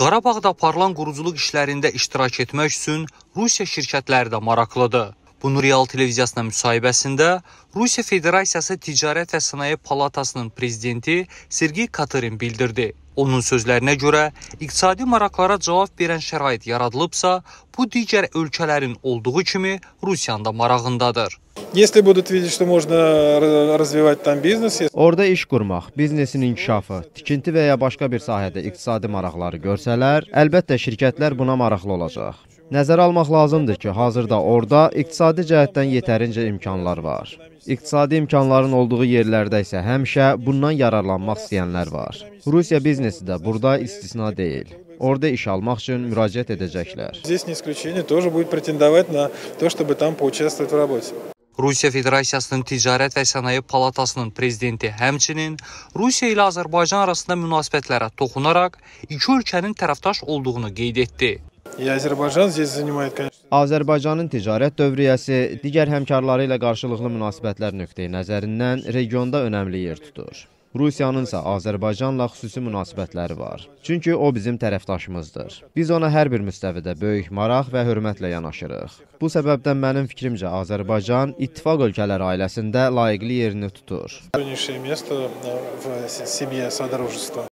Qarabağda aparılan quruculuq işlərində iştirak etmək üçün Rusiya şirkətləri də maraqlıdır. Bunu Real televiziyasına müsahibəsində Rusiya Federasiyası Ticarət və Sənaye Palatasının prezidenti Sergey Katerin bildirdi. Onun sözlərinə görə, iqtisadi maraqlara cavab verən şərait yaradıbsa, bu digər ölkələrin olduğu kimi Rusiyanın da marağındadır. Если будут видеть, что можно развивать там бизнес. Orada iş qurmaq, biznesin inkişafı, tikinti və ya başqa bir sahədə iqtisadi maraqları görsələr, əlbəttə şirkətlər buna maraqlı olacaq. Nəzərə almaq lazımdır ki, hazırda orada iqtisadi cəhətdən yetərincə imkanlar var. İqtisadi imkanların olduğu yerlərdə isə həmişə bundan yararlanmaq istəyənlər var. Rusiya biznesi də burada istisna deyil. Orada iş almaq üçün müraciət edəcəklər. Здесь не исключение, тоже будет претендовать на то, чтобы там поучаствовать в работе. Rusiya Federasiyasının Ticarət və Sənaye Palatasının prezidenti həmçinin Rusiya ilə Azərbaycan arasında münasibətlərə toxunaraq iki ölkənin tərəfdaş olduğunu qeyd etdi. Azərbaycanın ticarət dövriyyəsi digər həmkarları ilə qarşılıqlı münasibətlər nöqteyi nəzərindən regionda önəmli yer tutur. Rusiyanın isə Azərbaycanla xüsusi münasibətləri var. Çünki o bizim tərəfdaşımızdır. Biz ona hər bir müstəvidə böyük maraq və hörmətlə yanaşırıq. Bu səbəbdən mənim fikrimcə Azərbaycan ittifaq ölkələri ailəsində layiqli yerini tutur.